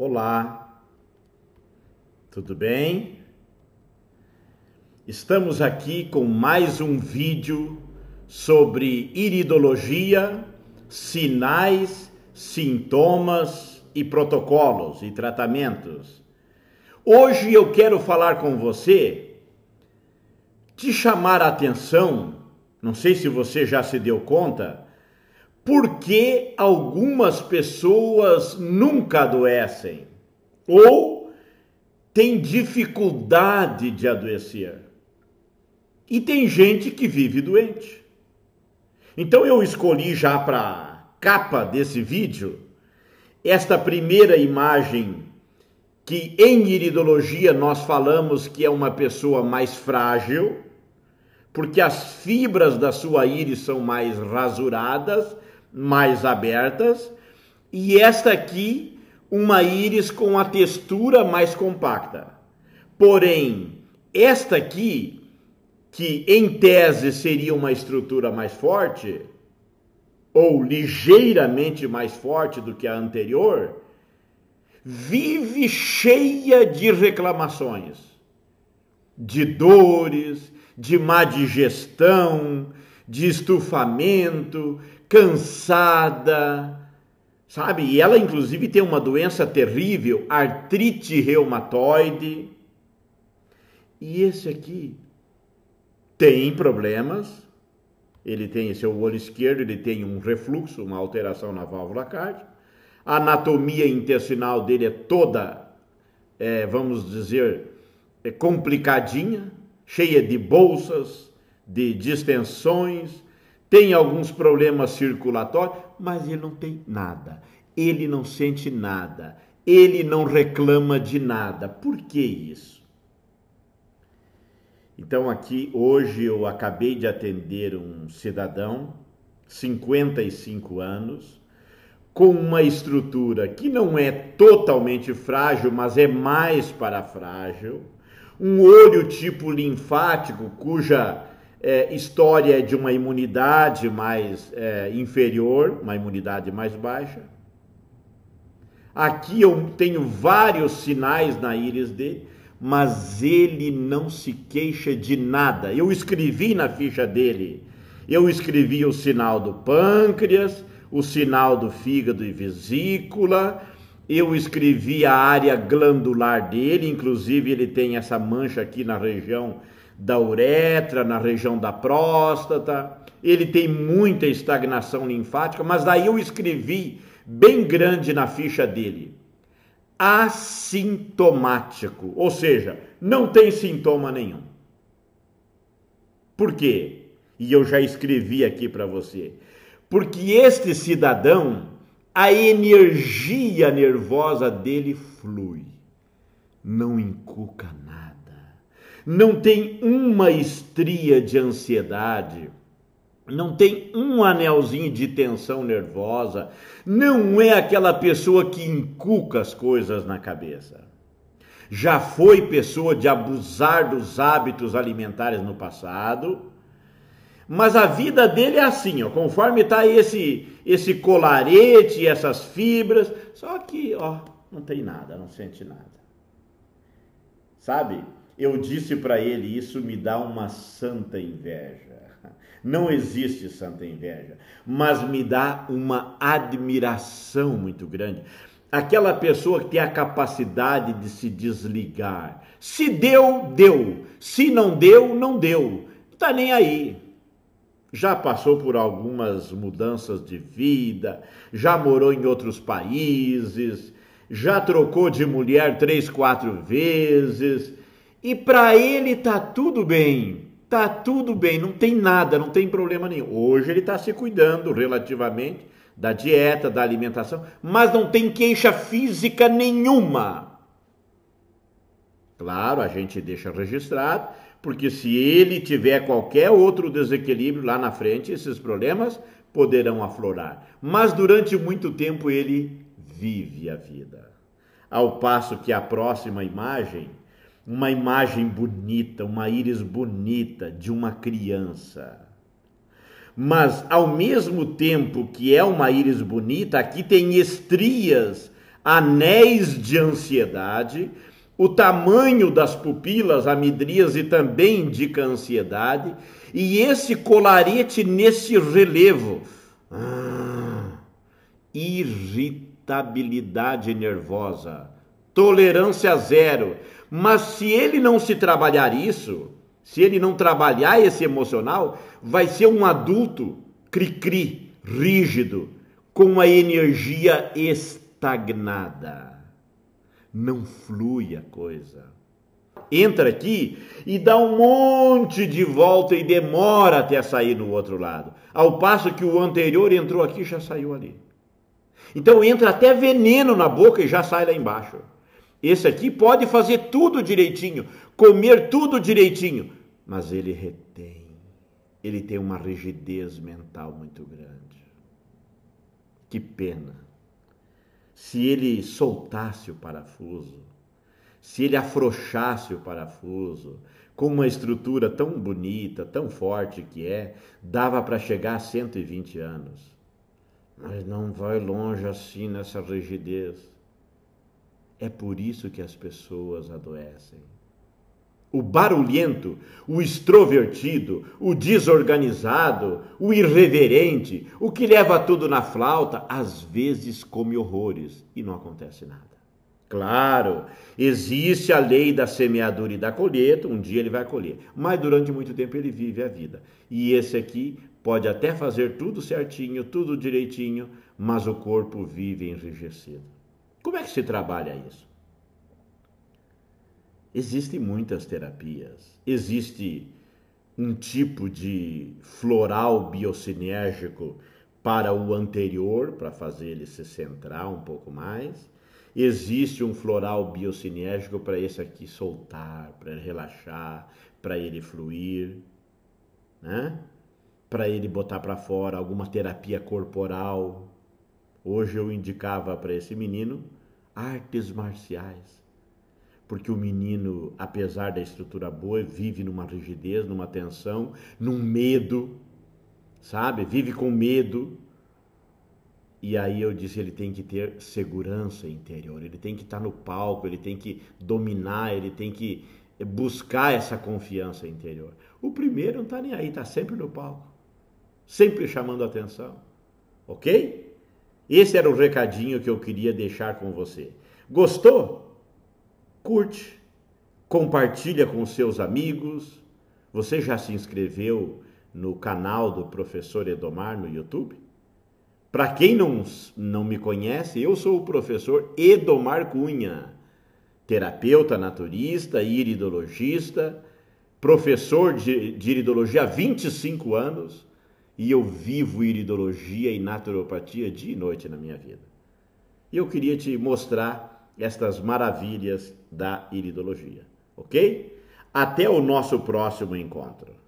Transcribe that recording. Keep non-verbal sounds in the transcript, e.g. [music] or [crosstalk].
Olá, tudo bem? Estamos aqui com mais um vídeo sobre iridologia, sinais, sintomas e protocolos e tratamentos. Hoje eu quero falar com você, te chamar a atenção, não sei se você já se deu conta, por que algumas pessoas nunca adoecem ou têm dificuldade de adoecer. E tem gente que vive doente. Então eu escolhi já para capa desse vídeo esta primeira imagem que em iridologia nós falamos que é uma pessoa mais frágil, porque as fibras da sua íris são mais rasuradas mais abertas, e esta aqui, uma íris com a textura mais compacta. Porém, esta aqui, que em tese seria uma estrutura mais forte, ou ligeiramente mais forte do que a anterior, vive cheia de reclamações, de dores, de má digestão, de estufamento, cansada, sabe? E ela, inclusive, tem uma doença terrível, artrite reumatoide. E esse aqui tem problemas. Ele tem seu é olho esquerdo, ele tem um refluxo, uma alteração na válvula cardíaca. A anatomia intestinal dele é toda, é, vamos dizer, é complicadinha, cheia de bolsas, de distensões, tem alguns problemas circulatórios, mas ele não tem nada, ele não sente nada, ele não reclama de nada. Por que isso? Então, aqui hoje eu acabei de atender um cidadão, 55 anos, com uma estrutura que não é totalmente frágil, mas é mais para frágil, um olho tipo linfático, cuja é, história de uma imunidade mais é, inferior, uma imunidade mais baixa. Aqui eu tenho vários sinais na íris dele, mas ele não se queixa de nada. Eu escrevi na ficha dele, eu escrevi o sinal do pâncreas, o sinal do fígado e vesícula, eu escrevi a área glandular dele, inclusive ele tem essa mancha aqui na região da uretra, na região da próstata. Ele tem muita estagnação linfática, mas daí eu escrevi bem grande na ficha dele. Assintomático, ou seja, não tem sintoma nenhum. Por quê? E eu já escrevi aqui para você. Porque este cidadão, a energia nervosa dele flui, não encuca nada não tem uma estria de ansiedade, não tem um anelzinho de tensão nervosa, não é aquela pessoa que encuca as coisas na cabeça. Já foi pessoa de abusar dos hábitos alimentares no passado, mas a vida dele é assim, ó, conforme está esse esse colarete, essas fibras, só que, ó, não tem nada, não sente nada. Sabe? Eu disse para ele: Isso me dá uma santa inveja. [laughs] Não existe santa inveja, mas me dá uma admiração muito grande. Aquela pessoa que tem a capacidade de se desligar. Se deu, deu. Se não deu, não deu. Não tá nem aí já passou por algumas mudanças de vida, já morou em outros países, já trocou de mulher três, quatro vezes, e para ele tá tudo bem. Tá tudo bem, não tem nada, não tem problema nenhum. Hoje ele está se cuidando relativamente da dieta, da alimentação, mas não tem queixa física nenhuma. Claro, a gente deixa registrado, porque se ele tiver qualquer outro desequilíbrio lá na frente, esses problemas poderão aflorar. Mas durante muito tempo ele vive a vida. Ao passo que a próxima imagem uma imagem bonita, uma íris bonita de uma criança. Mas ao mesmo tempo que é uma íris bonita, aqui tem estrias, anéis de ansiedade, o tamanho das pupilas, a midríase também indica ansiedade, e esse colarete nesse relevo. Ah, irritabilidade nervosa tolerância zero. Mas se ele não se trabalhar isso, se ele não trabalhar esse emocional, vai ser um adulto cri-cri, rígido, com a energia estagnada. Não flui a coisa. Entra aqui e dá um monte de volta e demora até sair no outro lado. Ao passo que o anterior entrou aqui e já saiu ali. Então entra até veneno na boca e já sai lá embaixo. Esse aqui pode fazer tudo direitinho, comer tudo direitinho, mas ele retém. Ele tem uma rigidez mental muito grande. Que pena. Se ele soltasse o parafuso, se ele afrouxasse o parafuso, com uma estrutura tão bonita, tão forte que é, dava para chegar a 120 anos. Mas não vai longe assim nessa rigidez. É por isso que as pessoas adoecem. O barulhento, o extrovertido, o desorganizado, o irreverente, o que leva tudo na flauta, às vezes come horrores e não acontece nada. Claro, existe a lei da semeadura e da colheita, um dia ele vai colher, mas durante muito tempo ele vive a vida. E esse aqui pode até fazer tudo certinho, tudo direitinho, mas o corpo vive enrijecido. Como é que se trabalha isso? Existem muitas terapias. Existe um tipo de floral biocinérgico para o anterior, para fazer ele se centrar um pouco mais. Existe um floral biocinérgico para esse aqui soltar, para relaxar, para ele fluir, né? Para ele botar para fora alguma terapia corporal. Hoje eu indicava para esse menino artes marciais. Porque o menino, apesar da estrutura boa, vive numa rigidez, numa tensão, num medo, sabe? Vive com medo. E aí eu disse, ele tem que ter segurança interior, ele tem que estar no palco, ele tem que dominar, ele tem que buscar essa confiança interior. O primeiro não está nem aí, está sempre no palco, sempre chamando atenção, ok? Esse era o recadinho que eu queria deixar com você. Gostou? Curte, compartilha com seus amigos. Você já se inscreveu no canal do professor Edomar no YouTube? Para quem não, não me conhece, eu sou o professor Edomar Cunha, terapeuta naturista, iridologista, professor de, de iridologia há 25 anos e eu vivo iridologia e naturopatia dia e noite na minha vida. E eu queria te mostrar estas maravilhas da iridologia, ok? Até o nosso próximo encontro.